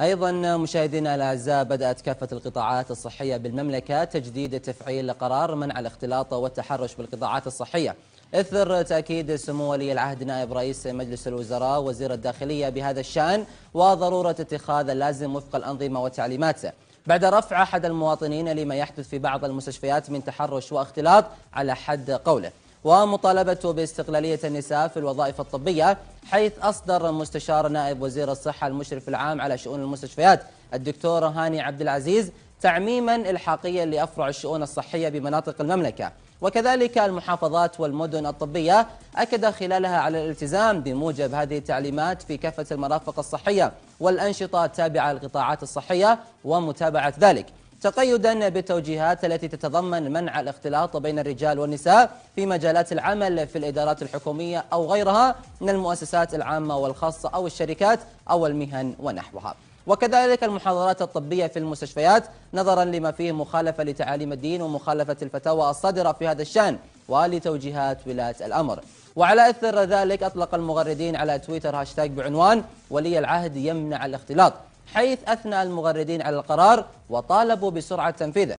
أيضا مشاهدينا الأعزاء بدأت كافة القطاعات الصحية بالمملكة تجديد تفعيل قرار منع الاختلاط والتحرش بالقطاعات الصحية إثر تأكيد سمو ولي العهد نائب رئيس مجلس الوزراء وزير الداخلية بهذا الشأن وضرورة اتخاذ اللازم وفق الأنظمة والتعليمات بعد رفع أحد المواطنين لما يحدث في بعض المستشفيات من تحرش واختلاط على حد قوله ومطالبته باستقلالية النساء في الوظائف الطبية حيث أصدر مستشار نائب وزير الصحة المشرف العام على شؤون المستشفيات الدكتور هاني عبد العزيز تعميما إلحاقيا لأفرع الشؤون الصحية بمناطق المملكة وكذلك المحافظات والمدن الطبية أكد خلالها على الالتزام بموجب هذه التعليمات في كافة المرافق الصحية والأنشطة التابعة للقطاعات الصحية ومتابعة ذلك تقيدا بالتوجيهات التي تتضمن منع الاختلاط بين الرجال والنساء في مجالات العمل في الإدارات الحكومية أو غيرها من المؤسسات العامة والخاصة أو الشركات أو المهن ونحوها وكذلك المحاضرات الطبية في المستشفيات نظرا لما فيه مخالفة لتعاليم الدين ومخالفة الفتاوى الصادرة في هذا الشأن ولتوجيهات ولاة الأمر وعلى أثر ذلك أطلق المغردين على تويتر هاشتاج بعنوان ولي العهد يمنع الاختلاط حيث أثنى المغردين على القرار وطالبوا بسرعة تنفيذه